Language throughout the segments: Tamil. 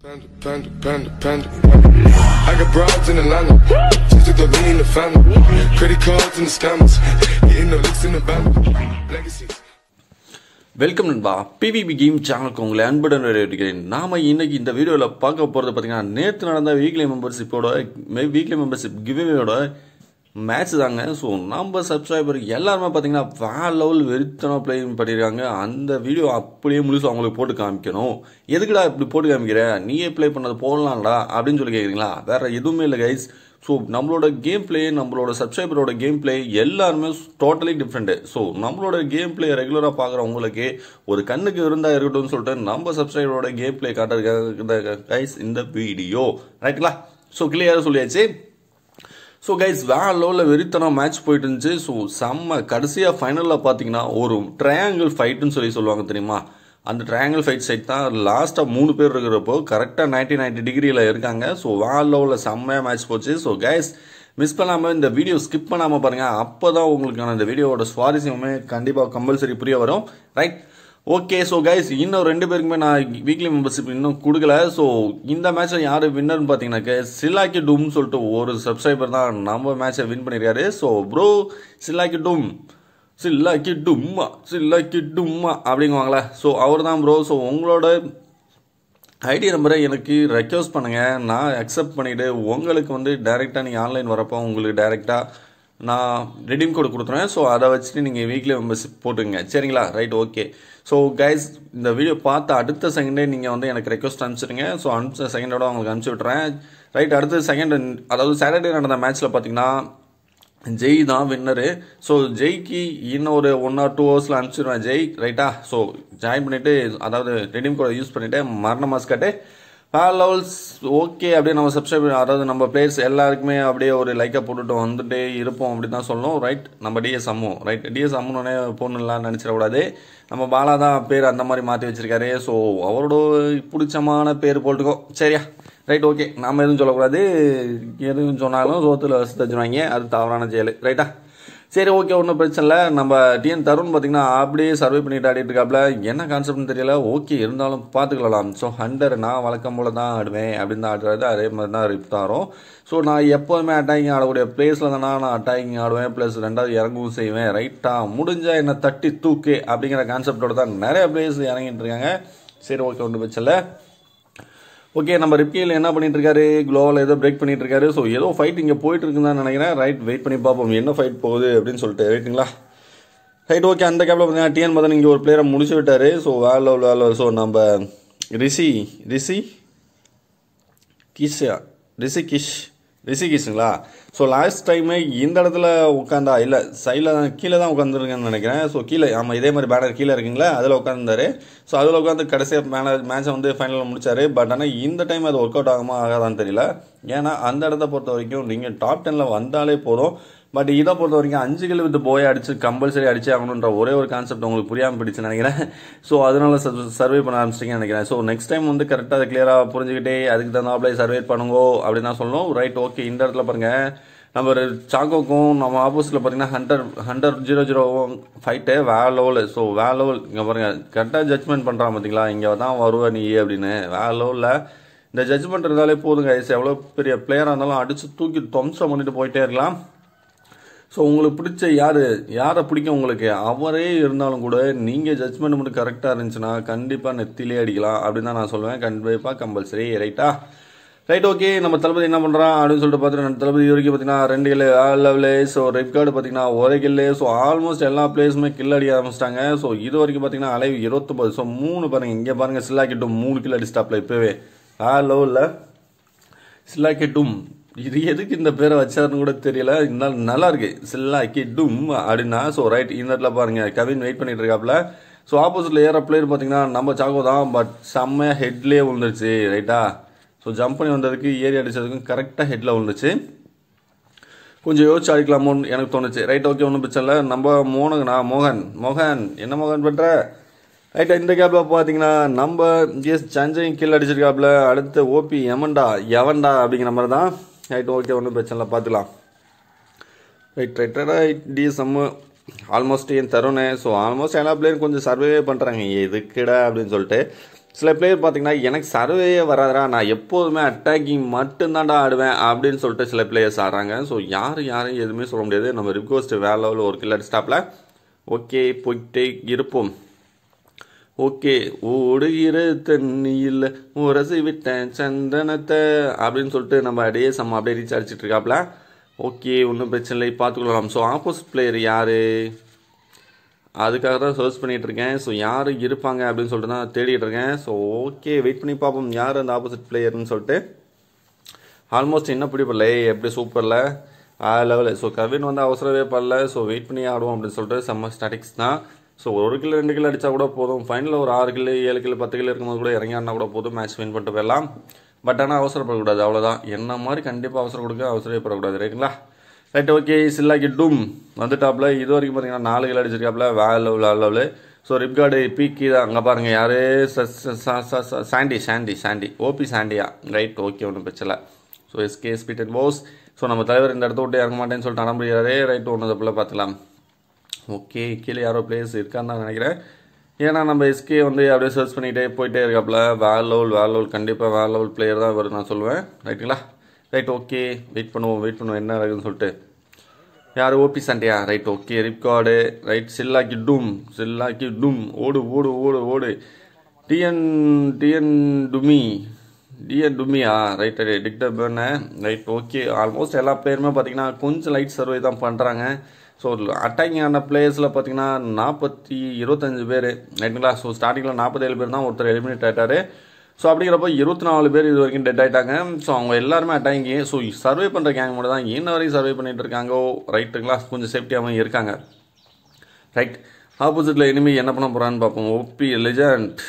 Panda, panda, panda, panda. I got broads in Atlanta. Just took the lean in the family. Credit cards and the scammers. Getting no licks in the band. Legacies. Welcome நண்பா பிவிபி கேம் சேனலுக்கு உங்களை அன்புடன் வரவேற்கிறேன் நாம் இன்றைக்கி இந்த வீடியோவில் பார்க்க போகிறது பார்த்திங்கன்னா நேற்று நடந்த வீக்லி மெம்பர்ஷிப்போட வீக்லி மெம்பர்ஷிப் கிவ்வேவோட மேட்ச் தாங்க ஸோ நம்ம சப்ஸ்கிரைபர் எல்லாருமே பார்த்தீங்கன்னா வேற லெவல் வெறித்தனம் பிளேயிங் பண்ணியிருக்காங்க அந்த வீடியோ அப்படியே முழுசு அவங்களுக்கு போட்டு காமிக்கணும் எதுக்குடா இப்படி போட்டு காமிக்கிற நீயே ப்ளே பண்ணது போடலாம்டா அப்படின்னு சொல்லி கேட்குறீங்களா வேறு எதுவுமே இல்லை கைஸ் ஸோ நம்மளோட கேம் பிளே நம்மளோட சப்ஸ்கிரைபரோட கேம் பிளே எல்லாருமே டோட்டலி டிஃப்ரெண்ட்டு ஸோ நம்மளோட கேம் பிளே ரெகுலராக பார்க்குறவங்களுக்கு ஒரு கண்ணுக்கு இருந்தால் இருக்கட்டும்னு சொல்லிட்டு நம்ம சப்ஸ்கிரைபரோட கேம் பிளே காட்டுறதுக்காக கைஸ் இந்த வீடியோ ரைட்டுங்களா ஸோ கிளியராக சொல்லியாச்சு ஸோ கைஸ் வேற லெவலில் வெறித்தனம் மேட்ச் போயிட்டு இருந்துச்சு ஸோ செம்ம கடைசியாக ஃபைனலில் பார்த்தீங்கன்னா ஒரு ட்ரையாங்கிள் ஃபைட்டுன்னு சொல்லி சொல்லுவாங்க தெரியுமா அந்த ட்ரையாங்கிள் ஃபைட் சைட் தான் லாஸ்ட்டாக மூணு பேர் இருக்கிறப்போ கரெக்டாக நைன்டி நைன்டி டிகிரியில் இருக்காங்க ஸோ வேற லெவலில் செம்மையாக மேட்ச் போச்சு ஸோ கைஸ் மிஸ் பண்ணாமல் இந்த வீடியோ ஸ்கிப் பண்ணாமல் பாருங்கள் அப்போ தான் உங்களுக்கான இந்த வீடியோவோட சுவாரஸ்யமே கண்டிப்பாக கம்பல்சரி புரிய வரும் ரைட் ஓகே ஸோ கைஸ் இன்னும் ரெண்டு பேருக்குமே நான் வீக்லி மெம்பர்ஷிப் இன்னும் கொடுக்கல ஸோ இந்த மேட்ச்சை யார் வின்னர்னு பார்த்தீங்கன்னாக்க சில்லாக்கி டூம்னு சொல்லிட்டு ஒரு சப்ஸ்கிரைபர் தான் நம்ம மேட்ச்சை வின் பண்ணிருக்காரு ஸோ ப்ரோ சில்லாக்கி டூம் சில்லாக்கி டும்மா சில்லாக்கி டும்மா அப்படிங்குவாங்களே ஸோ அவர் தான் ப்ரோ ஸோ உங்களோட ஐடி நம்பரை எனக்கு ரெக்வஸ்ட் பண்ணுங்கள் நான் அக்செப்ட் பண்ணிவிட்டு உங்களுக்கு வந்து டைரெக்டாக நீங்கள் ஆன்லைன் வரப்போ உங்களுக்கு டைரெக்டாக நான் ரெடீம் கோடு கொடுத்துருவேன் ஸோ அதை வச்சுட்டு நீங்கள் வீக்லி மெம்பர்ஷிப் போட்டுங்க சரிங்களா ரைட் ஓகே ஸோ கைஸ் இந்த வீடியோ பார்த்து அடுத்த செகண்டே நீங்கள் வந்து எனக்கு ரெக்வஸ்ட் அனுப்பிச்சிடுங்க ஸோ அனுப்பிச்ச செகண்டோட உங்களுக்கு அனுப்பிச்சி விட்றேன் ரைட் அடுத்த செகண்ட் அதாவது சாட்டர்டே நடந்த மேட்ச்சில் பார்த்தீங்கன்னா ஜெய் தான் வின்னரு ஸோ ஜெய்க்கு இன்னும் ஒரு ஒன் ஆர் டூ ஹவர்ஸில் அனுப்பிச்சிடுவேன் ஜெய் ரைட்டா ஸோ ஜாயின் பண்ணிவிட்டு அதாவது ரெடீம் கோடை யூஸ் பண்ணிவிட்டு மரண மாஸ்கட்டு லெவல்ஸ் ஓகே அப்படியே நம்ம சப்ஸ்கிரைப் அதாவது நம்ம பிளேயர்ஸ் எல்லாருக்குமே அப்படியே ஒரு லைக்கை போட்டுட்டு வந்துட்டே இருப்போம் அப்படி தான் சொல்லணும் ரைட் நம்ம டிஎஸ் அம்மு ரைட் டிஎஸ் அம்முனே போகணுலாம் நினச்சிடக்கூடாது நம்ம பாலா தான் பேர் அந்த மாதிரி மாற்றி வச்சுருக்காரு ஸோ அவரோட பிடிச்சமான பேர் போட்டுக்கோ சரியா ரைட் ஓகே நாம எதுவும் சொல்லக்கூடாது எதுவும் சொன்னாலும் சோத்தில் வசதி தச்சுவாங்க அது தவறான செயல் ரைட்டா சரி ஓகே ஒன்றும் பிரச்சனை இல்லை நம்ம டிஎன் தருண் பார்த்திங்கன்னா அப்படியே சர்வே பண்ணிட்டு ஆடிட்டு இருக்காப்புல என்ன கான்செப்ட்னு தெரியல ஓகே இருந்தாலும் பார்த்துக்கலாம் ஸோ ஹண்டர் நான் வழக்கம் போல் தான் ஆடுவேன் அப்படின்னு தான் ஆடுறது அதே மாதிரி தான் ரிப்தாரும் ஸோ நான் எப்போதுமே அட்டாக்கிங் ஆடக்கூடிய பிளேஸில் தானே நான் அட்டாக்கிங் ஆடுவேன் ப்ளஸ் ரெண்டாவது இறங்கவும் செய்வேன் ரைட்டாக முடிஞ்சால் என்னை தட்டி தூக்கு அப்படிங்கிற கான்செப்டோடு தான் நிறைய பிளேஸ் இறங்கிட்டு இருக்காங்க சரி ஓகே ஒன்றும் பிரச்சனை இல்லை ஓகே நம்ம ரிப்கேல என்ன பண்ணிட்டு இருக்காரு க்ளோவில் ஏதோ பிரேக் பண்ணிட்டு இருக்காரு ஸோ ஏதோ ஃபைட் இங்கே போயிட்டு இருக்குதான் தான் நினைக்கிறேன் ரைட் வெயிட் பண்ணி பார்ப்போம் என்ன ஃபைட் போகுது அப்படின்னு சொல்லிட்டு ரைட்டுங்களா ரைட் ஓகே அந்த கேப்பில் பார்த்தீங்கன்னா டிஎன் மதன் இங்கே ஒரு பிளேயரை முடிச்சு விட்டார் ஸோ வேலை வேலை ஸோ நம்ம ரிஷி ரிஷி கிஷ் ரிஷிகிஷ் ரிஷிகிஷுங்களா ஸோ லாஸ்ட் டைமு இந்த இடத்துல உட்காந்தா இல்லை சைடில் தான் கீழே தான் உட்காந்துருக்கேன்னு நினைக்கிறேன் ஸோ கீழே ஆமாம் இதே மாதிரி பேனர் கீழே இருக்குங்களா அதில் உட்காந்துருந்தாரு ஸோ அதில் உட்காந்து கடைசியாக மேனர் மேட்சை வந்து ஃபைனலில் முடித்தார் பட் ஆனால் இந்த டைம் அது ஒர்க் அவுட் ஆகுமா ஆகாதான்னு தெரியல ஏன்னா அந்த இடத்த பொறுத்த வரைக்கும் நீங்கள் டாப் டெனில் வந்தாலே போதும் பட் இதை பொறுத்த வரைக்கும் அஞ்சு கிலோ வித் போய் அடிச்சு கம்பல்சரி அடிச்சு ஆகணுன்ற ஒரே ஒரு கான்செப்ட் உங்களுக்கு புரியாமல் பிடிச்சு நினைக்கிறேன் ஸோ அதனால சர்வே பண்ண ஆரம்பிச்சிட்டீங்கன்னு நினைக்கிறேன் ஸோ நெக்ஸ்ட் டைம் வந்து கரெக்டாக அதை கிளியராக புரிஞ்சுக்கிட்டே அதுக்கு அப்ளை சர்வே பண்ணுங்கோ அப்படின்னு தான் சொல்லணும் ரைட் ஓகே இந்த இடத்துல பாருங்கள் நம்ம சாக்கோக்கும் நம்ம ஆப்போசிட்டில் பார்த்தீங்கன்னா hundred hundred zero zero fight வே லெவலு ஸோ வே லெவல் இங்கே பாருங்கள் கரெக்டாக ஜட்மெண்ட் பண்ணுறான் பார்த்தீங்களா இங்கே தான் வருவேன் நீ அப்படின்னு வே லெவலில் இந்த ஜட்மெண்ட் இருந்தாலே போதுங்க ஐஸ் எவ்வளோ பெரிய பிளேயராக இருந்தாலும் அடித்து தூக்கி துவம்சம் பண்ணிட்டு போயிட்டே இருக்கலாம் ஸோ உங்களுக்கு பிடிச்ச யார் யாரை பிடிக்கும் உங்களுக்கு அவரே இருந்தாலும் கூட நீங்கள் ஜட்ஜ்மெண்ட் மட்டும் கரெக்டாக இருந்துச்சுன்னா கண்டிப்பாக நெத்திலே அடிக்கலாம் அப்படின்னு தான் நான் சொல்லுவேன் கண்டிப்பாக கம்பல்சரி ரைட்டா ரைட் ஓகே நம்ம தளபதி என்ன பண்ணுறான் அப்படின்னு சொல்லிட்டு பார்த்துட்டு தளபதி வரைக்கும் பார்த்தீங்கன்னா ரெண்டு கில்லு லெவலே லெவலு ஸோ ரெட் கார்டு பார்த்தீங்கன்னா ஒரே கில்லு ஸோ ஆல்மோஸ்ட் எல்லா பிளேஸுமே கில் அடிக்க ஆரம்பிச்சிட்டாங்க ஸோ இது வரைக்கும் பார்த்தீங்கன்னா அலைவ் இருபத்தொம்பது ஸோ மூணு பாருங்கள் இங்கே பாருங்கள் சில்லாக்கிட்டும் மூணு கில் அடிச்சிட்டாப்ல இப்போவே ஆ லெவலில் சில்லாக்கிட்டும் இது எதுக்கு இந்த பேரை வச்சாருன்னு கூட தெரியல இருந்தாலும் நல்லா இருக்கு சில்லா கிட்டும் அப்படின்னா ஸோ ரைட் இந்த இடத்துல பாருங்க கவின் வெயிட் பண்ணிட்டு இருக்காப்ல ஸோ ஆப்போசிட்டில் ஏற பிளேயர் பார்த்தீங்கன்னா நம்ம சாக்கோ தான் பட் செம்மையா ஹெட்லேயே விழுந்துருச்சு ரைட்டா ஸோ ஜம்ப் பண்ணி வந்ததுக்கு ஏறி அடிச்சதுக்கும் கரெக்டாக ஹெட்டில் விழுந்துச்சு கொஞ்சம் யோசிச்சு அடிக்கலாமோன்னு எனக்கு தோணுச்சு ரைட் ஓகே ஒன்றும் பிரச்சனை இல்லை நம்ம மோனகனா மோகன் மோகன் என்ன மோகன் பண்ற ரைட்டா இந்த கேப்பில் பார்த்தீங்கன்னா நம்ம ஜிஎஸ் சஞ்சயும் கீழே அடிச்சிருக்காப்புல அடுத்த ஓபி எமன்டா எவன்டா அப்படிங்கிற மாதிரி தான் ரைட் ஓகே ஒன்றும் பிரச்சனை இல்லை பார்த்துக்கலாம் ரைட் ரைட்டடா டி செம்மு ஆல்மோஸ்ட் என் தருணே ஸோ ஆல்மோஸ்ட் எல்லா பிளேயரும் கொஞ்சம் சர்வே பண்ணுறாங்க எதுக்குடா அப்படின்னு சொல்லிட்டு சில பிளேயர் பார்த்தீங்கன்னா எனக்கு சர்வேயே வராதரா நான் எப்போதுமே அட்டாக்கிங் மட்டும்தான்டா ஆடுவேன் அப்படின்னு சொல்லிட்டு சில பிளேயர்ஸ் ஆடுறாங்க ஸோ யார் யாரும் எதுவுமே சொல்ல முடியாது நம்ம ரிக்வஸ்ட்டு வேற லெவலில் ஒரு கிலோ ஸ்டாப்பில் ஓகே போயிட்டே இருப்போம் ஓகே ஓடுகிற தண்ணி இல்லை உரசி விட்டேன் சந்தனத்தை அப்படின்னு சொல்லிட்டு நம்ம அப்படியே சம்ம அப்படியே ரீச் அடிச்சிட்டு இருக்காப்ல ஓகே ஒன்றும் பிரச்சனை இல்லை பார்த்துக்கொள்ளலாம் ஸோ ஆப்போசிட் பிளேயர் யார் அதுக்காக தான் சர்ச் பண்ணிகிட்டு இருக்கேன் ஸோ யார் இருப்பாங்க அப்படின்னு சொல்லிட்டு தான் தேடிட்டு இருக்கேன் ஸோ ஓகே வெயிட் பண்ணி பார்ப்போம் யார் அந்த ஆப்போசிட் பிளேயர்னு சொல்லிட்டு ஆல்மோஸ்ட் என்ன பிடிப்பல எப்படி சூப்பரில் ஆ லெவலு ஸோ கவின் வந்து அவசரவே பண்ணல ஸோ வெயிட் பண்ணி ஆடுவோம் அப்படின்னு சொல்லிட்டு செம்ம ஸ்டாட்டிக்ஸ் தான் ஸோ ஒரு கிலோ ரெண்டு கிலோ அடித்தா கூட போதும் ஃபைனலில் ஒரு ஆறு கிலோ ஏழு கிலோ பத்து கிலோ இருக்கும்போது கூட இறங்கி கூட போதும் மேட்ச் வின் பண்ணிட்டு போயிடலாம் பட் ஆனால் அவசரப்படக்கூடாது அவ்வளோதான் என்ன மாதிரி கண்டிப்பாக அவசரம் கொடுக்க அவசரப்படக்கூடாது ரைட்டுங்களா ரைட் ஓகே சில்லாக்கி டூம் வந்துட்டாப்ல இது வரைக்கும் பார்த்தீங்கன்னா நாலு கிலோ அடிச்சிருக்காப்புல வேலை லெவல் லெவலு ஸோ ரிப்கார்டு பீக்கி தான் அங்கே பாருங்கள் யார் சாண்டி சாண்டி சாண்டி ஓபி சாண்டியா ரைட் ஓகே ஒன்றும் பிரச்சனை so SK speed and boss so நம்ம தலைவர் இந்த இடத்த விட்டு இறங்க மாட்டேன்னு சொல்லிட்டு அனுப்புகிறாரே ரைட் ஒன்று தப்பில் பார்த்துக்கலாம் ஓகே கீழே யாரோ பிளேயர்ஸ் இருக்கான்னு தான் நினைக்கிறேன் ஏன்னா நம்ம எஸ்கே வந்து அப்படியே சர்ச் பண்ணிகிட்டே போயிட்டே இருக்காப்புல வேல் லெவல் வேல் கண்டிப்பாக வேல் லெவல் பிளேயர் தான் வரும் நான் சொல்லுவேன் ரைட்டுங்களா ரைட் ஓகே வெயிட் பண்ணுவோம் வெயிட் பண்ணுவோம் என்ன இருக்குதுன்னு சொல்லிட்டு யார் ஓபி சண்டையா ரைட் ஓகே ரிப்கார்டு ரைட் சில்லாக்கி டூம் சில்லாக்கி டூம் ஓடு ஓடு ஓடு ஓடு டிஎன் டிஎன் டுமி டிஎன் டுமியா ரைட் ரைட் டிக்டர் பேர்னு ரைட் ஓகே ஆல்மோஸ்ட் எல்லா பிளேயருமே பார்த்தீங்கன்னா கொஞ்சம் லைட் சர்வே தான் பண்ணுறாங்க ஸோ அட்டாக்கிங் ஆன பிளேயர்ஸில் பார்த்தீங்கன்னா நாற்பத்தி இருபத்தஞ்சு பேர் ரைட்டுங்களா ஸோ ஸ்டார்டிங்கில் நாற்பத்தேழு பேர் தான் ஒருத்தர் எலிமினேட் ஆகிட்டார் ஸோ அப்படிங்கிறப்ப இருபத்தி நாலு பேர் இது வரைக்கும் டெட் ஆகிட்டாங்க ஸோ அவங்க எல்லாருமே அட்டாங்கி ஸோ சர்வே பண்ணுற கேங் மட்டும் தான் என்ன வரைக்கும் சர்வே பண்ணிகிட்டு இருக்காங்கோ ரைட்டுங்களா கொஞ்சம் சேஃப்டியாகவும் இருக்காங்க ரைட் ஆப்போசிட்டில் இனிமேல் என்ன பண்ண போகிறான்னு பார்ப்போம் ஓபி லெஜண்ட்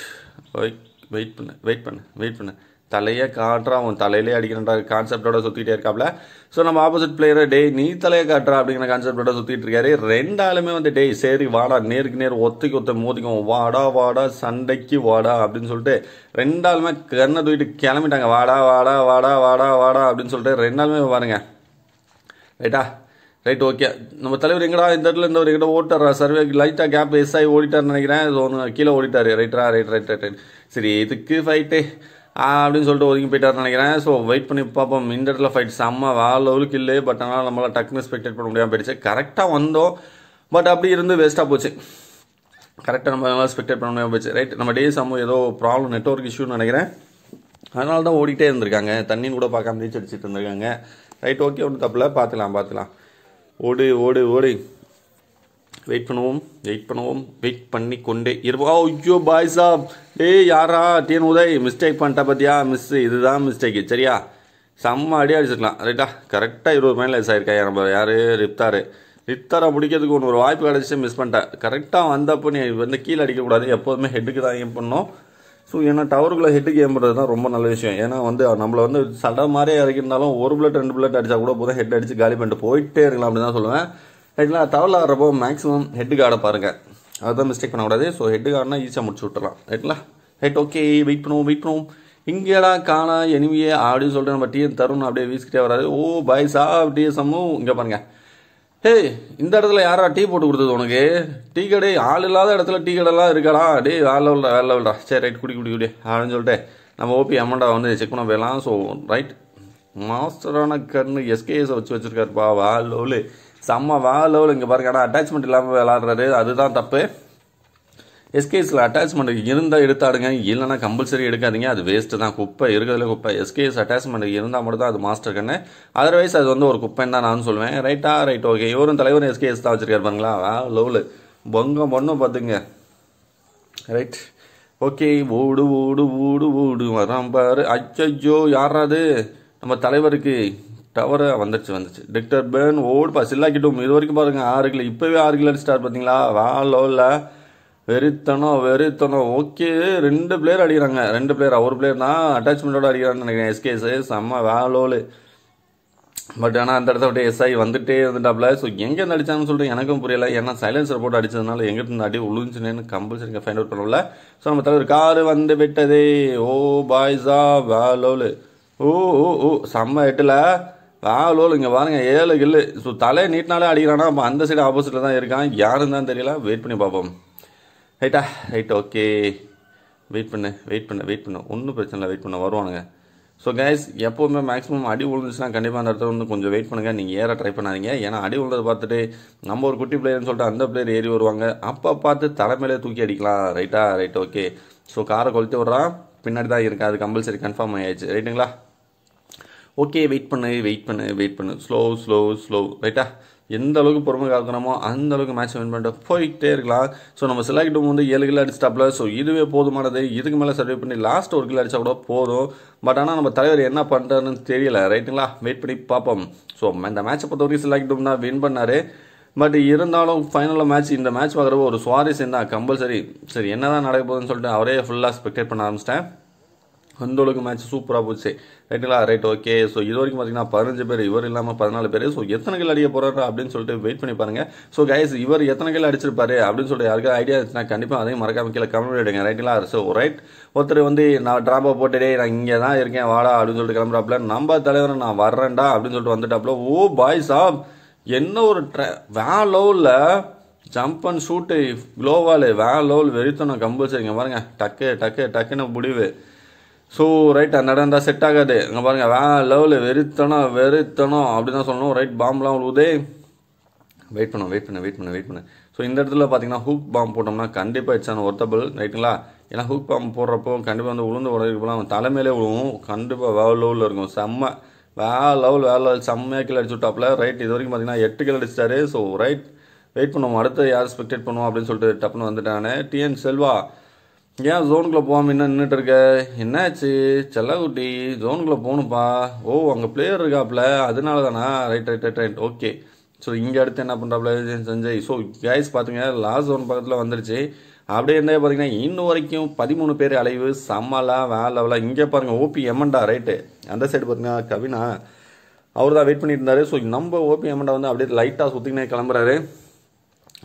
வெயிட் வெயிட் பண்ணு வெயிட் பண்ணு வெயிட் பண்ணு தலையை காட்டுற அவன் தலையிலே அடிக்கின்ற கான்செப்டோட சுற்றிட்டே இருக்காப்ல ஸோ நம்ம ஆப்போசிட் பிளேயரை டே நீ தலையை காட்டுறா அப்படிங்கிற கான்செப்டோட சுற்றிட்டு இருக்காரு ரெண்டாலுமே வந்து டே சரி வாடா நேருக்கு நேர் ஒத்துக்கு ஒத்த மோதிக்கும் வாடா வாடா சண்டைக்கு வாடா அப்படின்னு சொல்லிட்டு ரெண்டாலுமே கண்ணை தூக்கிட்டு கிளம்பிட்டாங்க வாடா வாடா வாடா வாடா வாடா அப்படின்னு சொல்லிட்டு ரெண்டாலுமே பாருங்க ரைட்டா ரைட் ஓகே நம்ம தலைவர் எங்கடா இந்த இடத்துல இந்த ஒரு கிட்ட ஓட்டுறா சர்வே லைட்டாக கேப் எஸ் ஆகி ஓடிட்டார்னு நினைக்கிறேன் ஒன்று கீழே ஓடிட்டார் ரைட்டரா ரைட் ரைட் ரைட் ரைட் சரி இதுக்கு ஃபைட்டு அப்படின்னு சொல்லிட்டு ஒதுங்கி போயிட்டார்னு நினைக்கிறேன் ஸோ வெயிட் பண்ணி பார்ப்போம் இந்த இடத்துல ஃபைட் செம்ம வேறு லெவலுக்கு இல்லை பட் ஆனால் நம்மளால் டக்குன்னு எக்ஸ்பெக்டேட் பண்ண முடியாமல் போயிடுச்சு கரெக்டாக வந்தோம் பட் அப்படி இருந்து வேஸ்ட்டாக போச்சு கரெக்டாக நம்ம எக்ஸ்பெக்டேட் பண்ண முடியாமல் போச்சு ரைட் நம்ம டே சம்மு ஏதோ ப்ராப்ளம் நெட்ஒர்க் இஷ்யூன்னு நினைக்கிறேன் அதனால தான் ஓடிட்டே இருந்திருக்காங்க தண்ணின்னு கூட பார்க்காம நீச்சடிச்சிட்டு இருந்திருக்காங்க ரைட் ஓகே ஒன்றும் தப்பில் பார்த்துக்கலாம் பார்த்துக்கலாம் ஓடு ஓடு ஓடு வெயிட் பண்ணுவோம் வெயிட் பண்ணுவோம் வெயிட் பண்ணி கொண்டே இருப்போம் ஐயோ பாய் சாப் டே யாரா டீன் உதய் மிஸ்டேக் பண்ணிட்டா பார்த்தியா மிஸ் இதுதான் மிஸ்டேக்கு சரியா செம்ம அடி அடிச்சிருக்கலாம் ரைட்டா கரெக்டாக இருபது மைனஸ் ஆயிருக்கா நம்ம யார் ரிப்தார் ரிப்தாரை முடிக்கிறதுக்கு ஒன்று ஒரு வாய்ப்பு கிடச்சி மிஸ் பண்ணிட்டேன் கரெக்டாக வந்தப்போ நீ வந்து கீழே அடிக்கக்கூடாது எப்போதுமே ஹெட்டுக்கு தான் ஏம் பண்ணோம் ஸோ ஏன்னா டவருக்குள்ளே ஹெட்டுக்கு ஏம் பண்ணுறது தான் ரொம்ப நல்ல விஷயம் ஏன்னா வந்து நம்மளை வந்து சட மாதிரியே இறக்கியிருந்தாலும் ஒரு பிளட் ரெண்டு பிளட் அடித்தா கூட போதும் ஹெட் அடித்து காலி பண்ணிட்டு போயிட்டே இருக்கலாம் அப்படின்னு தான் சொல்லுவேன் ரைட்லாம் தவலை ஆடுறப்போ மேக்ஸிமம் ஹெட்டு கார்டை பாருங்கள் அதுதான் மிஸ்டேக் பண்ணக்கூடாது ஸோ ஹெட்டு கார்டுனா ஈஸியாக முடிச்சு விட்டுலாம் ரைட்ல ரைட் ஓகே வெயிட் பண்ணுவோம் வெயிட் பண்ணுவோம் இங்கேடா காணா எனிமியே அப்படின்னு சொல்லிட்டு நம்ம டிஎன் தருண் அப்படியே வீசிக்கிட்டே வராது ஓ பாய்ஸா அப்படியே சம்மும் இங்கே பாருங்கள் ஹே இந்த இடத்துல யாரா டீ போட்டு கொடுத்தது உனக்கு டீ கடை ஆள் இல்லாத இடத்துல டீ கடைலாம் இருக்காடா டே வேலை விடா வேலை விடா சரி ரைட் குடி குடி குடி அப்படின்னு சொல்லிட்டு நம்ம ஓபி அமௌண்டா வந்து செக் பண்ண போயிடலாம் ஸோ ரைட் மாஸ்டரான கண்ணு எஸ்கேஎஸ் வச்சு வச்சிருக்காருப்பா வா லோலு செம்ம வேற லெவல் இங்கே பாருங்க ஆனால் அட்டாச்மெண்ட் இல்லாமல் விளாட்றாரு அதுதான் தப்பு எஸ்கேஎஸில் அட்டாச்மெண்ட் இருந்தால் எடுத்தாடுங்க இல்லைன்னா கம்பல்சரி எடுக்காதீங்க அது வேஸ்ட்டு தான் குப்பை இருக்கிறதுல குப்பை எஸ்கேஎஸ் அட்டாச்மெண்ட் இருந்தால் மட்டும் தான் அது மாஸ்டர் கண்ணு அதர்வைஸ் அது வந்து ஒரு குப்பைன்னு தான் நான் சொல்லுவேன் ரைட்டா ரைட் ஓகே இவரும் தலைவரும் எஸ்கேஎஸ் தான் வச்சிருக்காரு பாருங்களா லெவல் பொங்கம் பொண்ணும் பார்த்துங்க ரைட் ஓகே ஓடு ஓடு ஓடு ஓடு வரம்பாரு பாரு அச்சோ யாராது நம்ம தலைவருக்கு டவர் வந்துருச்சு வந்துச்சு டிக்டர் பேர்ன் ஓடு பா சில்லா கிட்டும் இது வரைக்கும் பாருங்கள் ஆறு கிலோ இப்போவே ஆறு கிலோ அடிச்சிட்டார் பார்த்தீங்களா வாலோ இல்லை வெறித்தனோ வெறித்தனம் ஓகே ரெண்டு பிளேயர் அடிக்கிறாங்க ரெண்டு பிளேயர் ஒரு பிளேயர் தான் அட்டாச்மெண்ட்டோட அடிக்கிறான்னு நினைக்கிறேன் எஸ்கேஸ் செம்ம வேலோலு பட் ஆனால் அந்த இடத்த விட்டு எஸ்ஐ வந்துட்டே வந்துட்டாப்ல ஸோ எங்கே இருந்து அடித்தான்னு சொல்லிட்டு எனக்கும் புரியல ஏன்னா சைலன்ஸ் போட்டு அடித்ததுனால எங்கேருந்து இருந்து அடி உழுந்துச்சுன்னு கம்பல்சரி ஃபைண்ட் அவுட் பண்ணல ஸோ நம்ம தலைவர் காரு வந்து விட்டதே ஓ பாய்ஸா வேலோலு ஓ ஓ ஓ செம்ம எட்டில் ஆலோல் இங்கே பாருங்கள் ஏழு கில்லு ஸோ தலை நீட்டினாலே அடிக்கிறானா அப்போ அந்த சைடு ஆப்போசிட்டில் தான் இருக்கான் யாருன்னு தான் தெரியல வெயிட் பண்ணி பார்ப்போம் ரைட்டா ரைட் ஓகே வெயிட் பண்ணு வெயிட் பண்ணு வெயிட் பண்ணு ஒன்றும் பிரச்சனை இல்லை வெயிட் பண்ண வருவானுங்க ஸோ கேஸ் எப்போவுமே மேக்ஸிமம் அடி விழுந்துச்சுன்னா கண்டிப்பாக அந்த இடத்துல வந்து கொஞ்சம் வெயிட் பண்ணுங்கள் நீங்கள் ஏற ட்ரை பண்ணாதீங்க ஏன்னா அடி விழுந்ததை பார்த்துட்டு நம்ம ஒரு குட்டி பிளேயர்னு சொல்லிட்டு அந்த பிளேயர் ஏறி வருவாங்க அப்போ பார்த்து தலைமையிலே தூக்கி அடிக்கலாம் ரைட்டா ரைட் ஓகே ஸோ காரை கொளுத்தி விட்றான் பின்னாடி தான் இருக்கா அது கம்பல்சரி கன்ஃபார்ம் ஆகிடுச்சு ரைட்டுங்களா ஓகே வெயிட் பண்ணு வெயிட் பண்ணு வெயிட் பண்ணு ஸ்லோ ஸ்லோ ஸ்லோ ரைட்டா எந்த அளவுக்கு பொறுமை காக்கணுமோ அந்த அளவுக்கு மேட்ச் வின் பண்ணிட்டு போயிட்டே இருக்கலாம் ஸோ நம்ம செலக்டும் வந்து ஏழு கிலோ அடிச்சிட்டாப்ல ஸோ இதுவே போதுமானது இதுக்கு மேலே சர்வே பண்ணி லாஸ்ட் ஒரு கிலோ அடிச்சா கூட போதும் பட் ஆனால் நம்ம தலைவர் என்ன பண்ணுறாருன்னு தெரியல ரைட்டுங்களா வெயிட் பண்ணி பார்ப்போம் ஸோ இந்த மேட்சை பொறுத்த வரைக்கும் செலக்டும் தான் வின் பண்ணார் பட் இருந்தாலும் ஃபைனலில் மேட்ச் இந்த மேட்ச் பார்க்குறப்போ ஒரு சுவாரஸ்யம் தான் கம்பல்சரி சரி என்ன தான் நடக்க போகுதுன்னு சொல்லிட்டு அவரே ஃபுல்லாக ஸ்பெக்டேட் பண்ண ஆரம்பிச்சிட்டேன் அந்தளவுக்கு மேட்ச் சூப்பராக போச்சு ரைட்டுங்களா ரைட் ஓகே ஸோ இது வரைக்கும் பார்த்தீங்கன்னா பதினஞ்சு பேர் இவர் இல்லாமல் பதினாலு பேர் ஸோ எத்தனை கிலோ அடிக்க போகிறாரு அப்படின்னு சொல்லிட்டு வெயிட் பண்ணி பாருங்கள் ஸோ கைஸ் இவர் எத்தனை கிலோ அடிச்சிருப்பாரு அப்படின்னு சொல்லிட்டு யாருக்கா ஐடியா இருந்துச்சுன்னா கண்டிப்பாக அதையும் மறக்காம கீழே கமெண்ட் எடுங்க ரைட்டுங்களா ஸோ ரைட் ஒருத்தர் வந்து நான் ட்ராப்பை போட்டுடே நான் இங்கே தான் இருக்கேன் வாடா அப்படின்னு சொல்லிட்டு கிளம்புறாப்புல நம்ம தலைவரை நான் வர்றேன்டா அப்படின்னு சொல்லிட்டு வந்துட்டாப்புல ஓ பாய்ஸா என்ன ஒரு ட்ரா வேன் லெவலில் ஜம்ப் அண்ட் ஷூட்டு க்ளோவால் வேன் லவ் வெறித்தனம் கம்பல்சரிங்க பாருங்கள் டக்கு டக்கு டக்குன்னு முடிவு ஸோ ரைட் அந்த இடம் இருந்தால் செட் ஆகாது அங்கே பாருங்கள் வே லெவலில் வெறித்தனம் வெறித்தனம் அப்படி தான் சொல்லணும் ரைட் பாம்பெலாம் உழுவுதே வெயிட் பண்ண வெயிட் பண்ண வெயிட் பண்ண வெயிட் பண்ண ஸோ இந்த இடத்துல பார்த்தீங்கன்னா ஹூக் பாம்பு போட்டோம்னா கண்டிப்பாக இட்ஸ் ஆன் ஒர்த்தபிள் ரைட்டுங்களா ஏன்னா ஹூக் பாம்பு போடுறப்போ கண்டிப்பாக வந்து உளுந்து உடையிருக்கலாம் தலைமையிலே விழுவும் கண்டிப்பாக வேற லெவலில் இருக்கும் செம்ம வே லெவல் வேற லெவல் செம்மையாக கீழே அடிச்சு விட்டாப்புல ரைட் இது வரைக்கும் பார்த்தீங்கன்னா எட்டு கீழே அடிச்சிட்டாரு ஸோ ரைட் வெயிட் பண்ணுவோம் அடுத்து யார் ஸ்பெக்டேட் பண்ணுவோம் அப்படின்னு சொல்லிட்டு டப்புன்னு வந்துட்டானே டிஎன் செல்வா ஏன் ஜோனுக்குள்ளே போகாமல் என்ன நின்றுட்டு இருக்க என்னாச்சு செல்லகுட்டி ஜோனுக்குள்ளே போகணுப்பா ஓ அங்கே பிளேயர் இருக்காப்புல அதனால தானா right right right right okay so இங்கே அடுத்து என்ன பண்ணுறாப்புல செஞ்சு ஸோ கேஸ் பார்த்தீங்க லாஸ்ட் ஜோன் பக்கத்தில் வந்துருச்சு அப்படியே என்ன பார்த்தீங்கன்னா இன்னும் வரைக்கும் பதிமூணு பேர் அலைவு சம்மலா வேலை லெவலாக இங்கே பாருங்கள் ஓபி எம்என்டா ரைட்டு அந்த சைடு பார்த்தீங்கன்னா கவினா அவர் தான் வெயிட் பண்ணிட்டு இருந்தாரு ஸோ நம்ம ஓபி எம்என்டா வந்து அப்படியே லைட்டாக சுற்றினே கிளம்புறாரு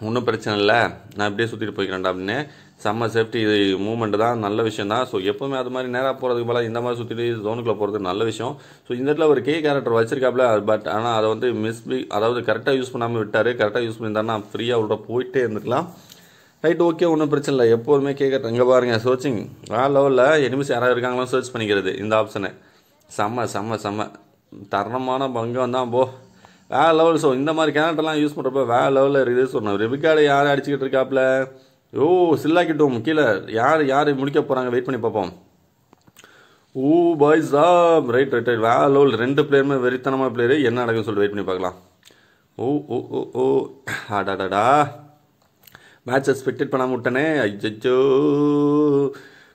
ஒன்றும் பிரச்சனை இல்லை நான் இப்படியே சுற்றிட்டு போய்க்கிறேன்டா அப்படின்னு செம்ம சேஃப்டி இது மூமெண்ட் தான் நல்ல விஷயம் தான் ஸோ எப்போவுமே அது மாதிரி நேராக போகிறதுக்கு போல் இந்த மாதிரி சுற்றிட்டு ஜோனுக்குள்ளே போகிறது நல்ல விஷயம் ஸோ இந்த இடத்துல ஒரு கே கேரக்டர் வச்சிருக்காப்ல பட் ஆனால் அதை வந்து மிஸ்பி அதாவது கரெக்டாக யூஸ் பண்ணாமல் விட்டார் கரெக்டாக யூஸ் பண்ணியிருந்தாருன்னா ஃப்ரீயாக விட போயிட்டே இருந்துக்கலாம் ரைட் ஓகே ஒன்றும் பிரச்சனை இல்லை எப்போதுமே கேட்குறது இங்கே பாருங்கள் சர்ச்சிங் ஆ லெவலில் எனிமிஸ் யாராவது இருக்காங்களோ சர்ச் பண்ணிக்கிறது இந்த ஆப்ஷனை செம்ம செம்ம செம்ம தரணமான பங்கம் தான் போ வேற லெவல் ஸோ இந்த மாதிரி கேரக்டர்லாம் யூஸ் பண்ணுறப்ப வேற லெவலில் ரிலீஸ் பண்ணணும் ரெபிகாடை யார் அடிச்சுக்கிட்டு இருக்காப்ல ஓ சில்லாக்கிட்டோம் கீழே யார் யார் முடிக்க போகிறாங்க வெயிட் பண்ணி பார்ப்போம் ஊ பாய்ஸ் ஆ ரைட் ரைட் ரைட் வேற லெவல் ரெண்டு பிளேயருமே வெறித்தனமாக பிளேயரு என்ன நடக்குன்னு சொல்லிட்டு வெயிட் பண்ணி பார்க்கலாம் ஓ ஓ ஓ ஓ ஆடாடாடா மேட்ச் எக்ஸ்பெக்டட் பண்ணாம ஐஜோ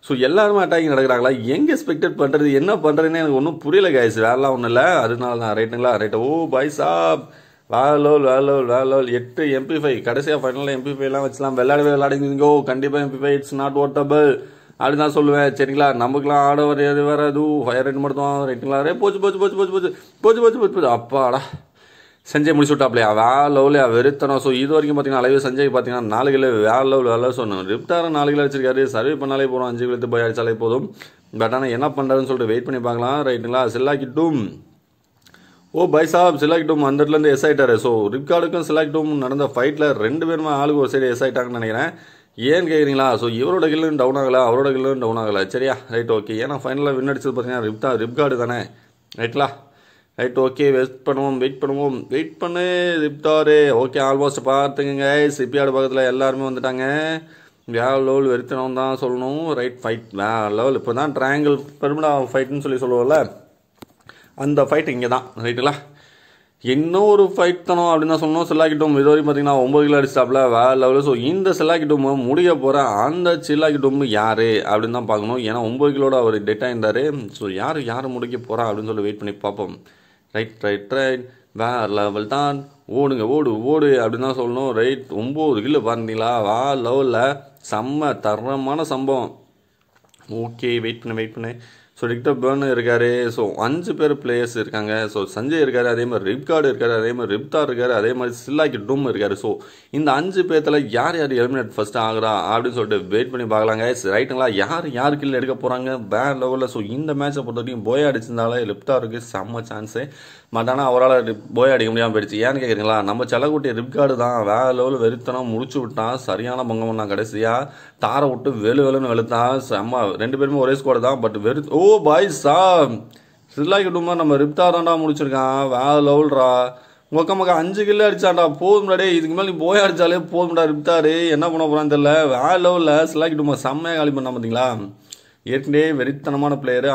ஸோ எல்லாருமே அட்டாக் நடக்கிறாங்களா எங்கே எக்ஸ்பெக்டட் பண்ணுறது என்ன பண்ணுறதுன்னு எனக்கு ஒன்றும் புரியல கைஸ் வேலைலாம் ஒன்றும் இல்லை அதனால நான் ரைட்டுங்களா ரைட்டு ஓ பாய் சாப் வேலோல் வேலோல் வேலோல் எட்டு எம்பி ஃபைவ் கடைசியாக ஃபைனலில் எம்பி ஃபைவ்லாம் வச்சுலாம் விளையாடவே ஓ கண்டிப்பாக எம்பி ஃபைவ் இட்ஸ் நாட் ஓட்டபிள் அப்படின்னு தான் சொல்லுவேன் சரிங்களா நமக்குலாம் ஆட வரையாது வராது ஃபயர் ரெண்டு மட்டும் தான் ரைட்டுங்களா ரே போச்சு போச்சு போச்சு போச்சு போச்சு போச்சு போச்சு போச்சு போச்சு அப்பாடா சஞ்சய் முடிச்சு விட்டாப்லையா வேற லெவலில் வெறுத்தனோ ஸோ இது வரைக்கும் பார்த்தீங்கன்னா அளவு சஞ்சய் பார்த்தீங்கன்னா நாலு கிலோ வேற லெவல் வேலை சொன்னோம் ரிப்டாரை நாலு கிலோ வச்சிருக்காரு சர்வே பண்ணாலே போகிறோம் அஞ்சு கிலோ போய் அடிச்சாலே போதும் பட் ஆனால் என்ன பண்ணுறாருன்னு சொல்லிட்டு வெயிட் பண்ணி பார்க்கலாம் ரைட்டுங்களா செல்லாக்கிட்டும் ஓ பை சாப் செல்லாக்கிட்டும் அந்த இடத்துலேருந்து எஸ் ஆகிட்டாரு ஸோ ரிப்கார்டுக்கும் செல்லாக்கிட்டும் நடந்த ஃபைட்டில் ரெண்டு பேருமே ஆளுக்கு ஒரு சைடு எஸ் ஆகிட்டாங்கன்னு நினைக்கிறேன் ஏன்னு கேட்குறீங்களா ஸோ இவரோட கில்லும் டவுன் ஆகலை அவரோட கில்லும் டவுன் ஆகலை சரியா ரைட் ஓகே ஏன்னா ஃபைனலாக வின் அடிச்சது பார்த்தீங்கன்னா ரிப்தா ரிப்கார்டு தானே ரைட்லா ரைட் ஓகே வெயிட் பண்ணுவோம் வெயிட் பண்ணுவோம் வெயிட் பண்ணு ரிப்டாரு ஓகே ஆல்மோஸ்ட் பார்த்துங்க சிப்பியாடு பக்கத்தில் எல்லாருமே வந்துட்டாங்க வேற லெவல் வெறித்தனம் தான் சொல்லணும் ரைட் ஃபைட் வேற லெவல் இப்போ தான் ட்ரையாங்கிள் பெருமிடா ஃபைட்னு சொல்லி சொல்லுவோம்ல அந்த ஃபைட் இங்கே தான் ரைட்டுல இன்னொரு ஒரு ஃபைட் தனம் அப்படின்னு தான் சொன்னோம் செல்லாக்கிட்டோம் இது வரைக்கும் பார்த்தீங்கன்னா ஒம்பது கிலோ அடிச்சாப்பில் வேற லெவலில் ஸோ இந்த செல்லாக்கிட்டோம் முடிய போகிற அந்த செல்லாக்கிட்டோம் யார் அப்படின்னு தான் பார்க்கணும் ஏன்னா ஒம்பது கிலோட அவர் டெட்டாக இருந்தார் ஸோ யார் யார் முடிக்க போகிறா அப்படின்னு சொல்லி வெயிட் பண்ணி பார்ப்போம் ரைட் ரைட் ரைட் வேறு லெவல் தான் ஓடுங்க ஓடு ஓடு அப்படின்னு தான் சொல்லணும் ரைட் ஒம்பது கிலோ பார்த்தீங்களா வா லெவலில் செம்ம தரமான சம்பவம் ஓகே வெயிட் பண்ணு வெயிட் பண்ணு ஸோ டிக்டர் பேர்னு இருக்கார் ஸோ அஞ்சு பேர் பிளேயர்ஸ் இருக்காங்க ஸோ சஞ்சய் இருக்கார் அதே மாதிரி ரிப்கார்டு இருக்கார் அதே மாதிரி ரிப்தார் இருக்கார் அதே மாதிரி சில்லாக்கி டூம் இருக்கார் ஸோ இந்த அஞ்சு பேர்த்தில் யார் யார் எலிமினேட் ஃபர்ஸ்ட் ஆகிறா அப்படின்னு சொல்லிட்டு வெயிட் பண்ணி பார்க்கலாங்க ரைட்டுங்களா யார் யார் கீழே எடுக்க போகிறாங்க வேறு லெவலில் ஸோ இந்த மேட்சை பொறுத்த வரைக்கும் போய் அடிச்சிருந்தாலே லிப்டாருக்கு செம்ம சான்ஸு பட் ஆனால் அவரால் போய் அடிக்க முடியாமல் போயிடுச்சு ஏன்னு கேட்குறீங்களா நம்ம செல்லக்குட்டி ரிப்கார்டு தான் வேறு லெவலில் வெறுத்தனம் முடிச்சு விட்டான் சரியான பங்கம் பண்ணான் கடைசியாக தாரை விட்டு வெளு வெளுன்னு வெளுத்தான் செம்ம ரெண்டு பேருமே ஒரே ஸ்குவாடு தான் பட் வெறு ஓ பாய் சா சில்லா கிட்டுமா நம்ம ரிப்தா தான்டா முடிச்சிருக்கான் வேறு லெவல்ரா மொக்க மக்கா அஞ்சு கிலோ அடிச்சாண்டா போதும் டே இதுக்கு மேலே நீ போய் அடிச்சாலே போதும்டா ரிப்தாரு என்ன பண்ண போகிறான்னு தெரில வேலை லெவலில் கிட்டுமா செம்மையாக காலி பண்ணா பார்த்தீங்களா ஏற்கனவே வெறித்தனமான பிளேயரு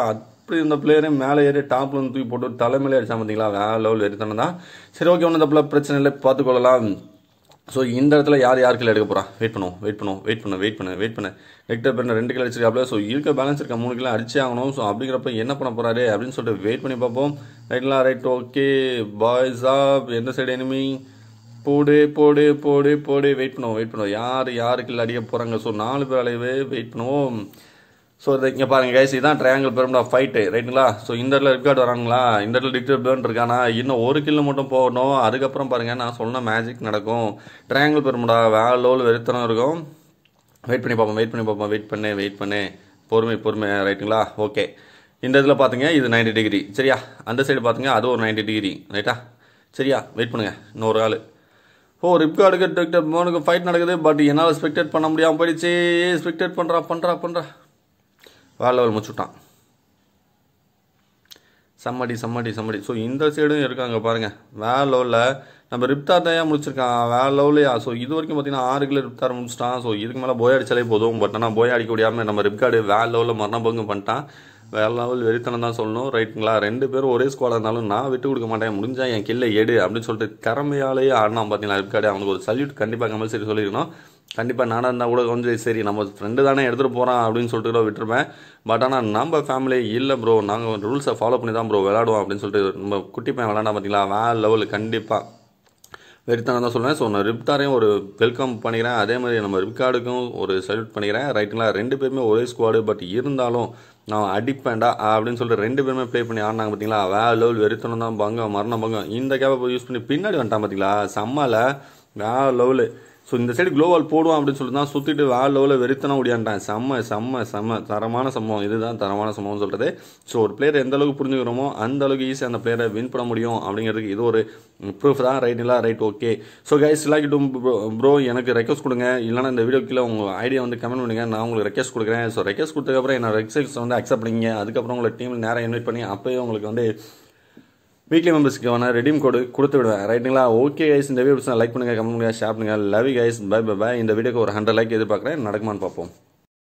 அப்படி இந்த பிளேயரை மேலே ஏறி டாப்பில் வந்து தூக்கி போட்டு தலைமையிலே அடிச்சா பார்த்தீங்களா வேறு லெவல் வெறித்தனம் தான் சரி ஓகே ஒன்றும் தப்பில் பிரச்சனை இல்லை பார்த்துக்கொள்ளலாம் ஸோ இந்த இடத்துல யார் யார் கிளை எடுக்க போகிறான் வெயிட் பண்ணுவோம் வெயிட் பண்ணுவோம் வெயிட் பண்ண வெயிட் பண்ண வெயிட் பண்ண ரெக்டர் பண்ண ரெண்டு கிலோ அடிச்சிருக்காப்ல ஸோ இருக்க பேலன்ஸ் இருக்க மூணு கிலோ அடிச்சே ஆகணும் ஸோ அப்படிங்கிறப்ப என்ன பண்ண போகிறாரு அப்படின்னு சொல்லிட்டு வெயிட் பண்ணி பார்ப்போம் ரைட்லாம் ரைட் ஓகே பாய்ஸ் ஆப் எந்த சைடு எனிமி போடு போடு போடு போடு வெயிட் பண்ணுவோம் வெயிட் பண்ணுவோம் யார் யாருக்கு இல்லை அடிக்க போகிறாங்க ஸோ நாலு பேர் அளவே வெயிட் பண்ணுவோம் ஸோ இதை இங்கே பாருங்கள் கைஸ் இதான் ட்ரையாங்கல் பெருமிட் ஆஃப் ஃபைட்டு ரைட்டுங்களா ஸோ இந்த இடத்துல ரெட்கார்டு வராங்களா இந்த இடத்துல டிக்டர் பேர்ன் இருக்கானா இன்னும் ஒரு கிலோ மட்டும் போகணும் அதுக்கப்புறம் பாருங்கள் நான் சொன்ன மேஜிக் நடக்கும் ட்ரையாங்கல் பெருமிடா வேலை லோல் வெறுத்தனம் இருக்கும் வெயிட் பண்ணி பார்ப்போம் வெயிட் பண்ணி பார்ப்போம் வெயிட் பண்ணு வெயிட் பண்ணு பொறுமை பொறுமை ரைட்டுங்களா ஓகே இந்த இதில் பார்த்தீங்க இது நைன்டி டிகிரி சரியா அந்த சைடு பார்த்துங்க அது ஒரு நைன்டி டிகிரி ரைட்டா சரியா வெயிட் பண்ணுங்கள் இன்னொரு ஆள் ஓ ரிப்கார்டுக்கு டிக்டர் மோனுக்கு ஃபைட் நடக்குது பட் என்னால் ஸ்பெக்டேட் பண்ண முடியாமல் போயிடுச்சு ஸ்பெக்டேட் பண்ணுறா பண்ணுறா பண்ணுறா வேறு லெவல் முடிச்சுட்டான் சம்மடி சம்மடி சம்மடி ஸோ இந்த சைடும் இருக்காங்க பாருங்கள் வேறு லெவலில் நம்ம ரிப்தார் தான் முடிச்சிருக்கான் வேறு லெவலையா ஸோ இது வரைக்கும் பார்த்தீங்கன்னா ஆறு கிலோ ரிப்தார் முடிச்சிட்டான் ஸோ இதுக்கு மேலே போய் அடிச்சாலே போதும் பட் ஆனால் போய் அடிக்க முடியாமல் நம்ம ரிப்கார்டு வேறு லெவலில் பங்கு பண்ணிட்டான் வேறு லெவல் வெறித்தனம் தான் சொல்லணும் ரைட்டுங்களா ரெண்டு பேரும் ஒரே ஸ்குவாடாக இருந்தாலும் நான் விட்டு கொடுக்க மாட்டேன் முடிஞ்சால் என் கிள்ளை எடு அப்படின்னு சொல்லிட்டு திறமையாலேயே ஆடினான் பார்த்தீங்கன்னா ரிப்கார்டு அவனுக்கு ஒரு சல்யூட் கண்டிப்பாக கம்பல்சரி சொல்லியிருக்கணும் கண்டிப்பாக நானாக இருந்தால் கூட கொஞ்சம் சரி நம்ம ஃப்ரெண்டு தானே எடுத்துகிட்டு போகிறான் அப்படின்னு சொல்லிட்டு கூட விட்டுருப்பேன் பட் ஆனால் நம்ம ஃபேமிலி இல்லை ப்ரோ நாங்கள் ரூல்ஸை ஃபாலோ பண்ணி தான் ப்ரோ விளாடுவோம் அப்படின்னு சொல்லிட்டு நம்ம குட்டி பையன் விளாண்டா பார்த்தீங்களா வேறு லெவலு கண்டிப்பாக வெறித்தனம் தான் சொல்லுவேன் ஸோ நான் ரிப்தாரையும் ஒரு வெல்கம் பண்ணிக்கிறேன் அதே மாதிரி நம்ம ரிப்கார்டுக்கும் ஒரு சல்யூட் பண்ணிக்கிறேன் ரைட்டுங்களா ரெண்டு பேருமே ஒரே ஸ்குவாடு பட் இருந்தாலும் நான் அடிப்பேன்டா அப்படின்னு சொல்லிட்டு ரெண்டு பேருமே ப்ளே பண்ணி ஆடினாங்க பார்த்தீங்களா வேறு லெவல் வெறித்தனம் தான் பங்கம் மரணம் பங்கம் இந்த கேப்பை யூஸ் பண்ணி பின்னாடி வந்துட்டான் பார்த்தீங்களா செம்மால வேறு லெவலு ஸோ இந்த சைடு குளோவால் போடுவான் அப்படின்னு சொல்லிட்டு தான் சுற்றிட்டு வேறு லெவலில் வெறுத்தனா ஓடியாண்டான் செம்ம செம்ம செம்ம தரமான சம்பவம் இதுதான் தரமான சம்பவம்னு சொல்கிறது ஸோ ஒரு பிளேயர் எந்த அளவுக்கு புரிஞ்சுக்கிறோமோ அந்த அளவுக்கு ஈஸியாக அந்த பிளேயரை வின் பண்ண முடியும் அப்படிங்கிறதுக்கு இது ஒரு ப்ரூஃப் தான் ரைட் இல்லை ரைட் ஓகே ஸோ கைஸ் இல்லாக்கிட்டும் ப்ரோ எனக்கு ரெக்வஸ்ட் கொடுங்க இல்லைனா இந்த வீடியோ கீழே உங்கள் ஐடியா வந்து கமெண்ட் பண்ணுங்கள் நான் உங்களுக்கு ரெக்வஸ்ட் கொடுக்குறேன் ஸோ ரெக்வஸ்ட் கொடுத்ததுக்கப்புறம் என்ன ரெக்வஸ்ட் வந்து அக்செப்ட் பண்ணிங்க அதுக்கப்புறம் உங்களை டீமில் நேராக இன்வைட் பண்ணி அப்போயே உங்களுக்கு வந்து வீக்லி மெம்பர்ஸ்க்கு வேணால் ரெடீம் கோடு கொடுத்து விடுவேன் ரைட்டுங்களா ஓகே கைஸ் இந்த வீடியோ லைக் பண்ணுங்கள் கமெண்ட் பண்ணுங்கள் ஷேர் பண்ணுங்கள் love guys bye bye bye இந்த வீடியோக்கு ஒரு ஹண்ட்ரட் லைக் எதிர்பார்க்குறேன் நடக்குமான்னு பார்ப்போம்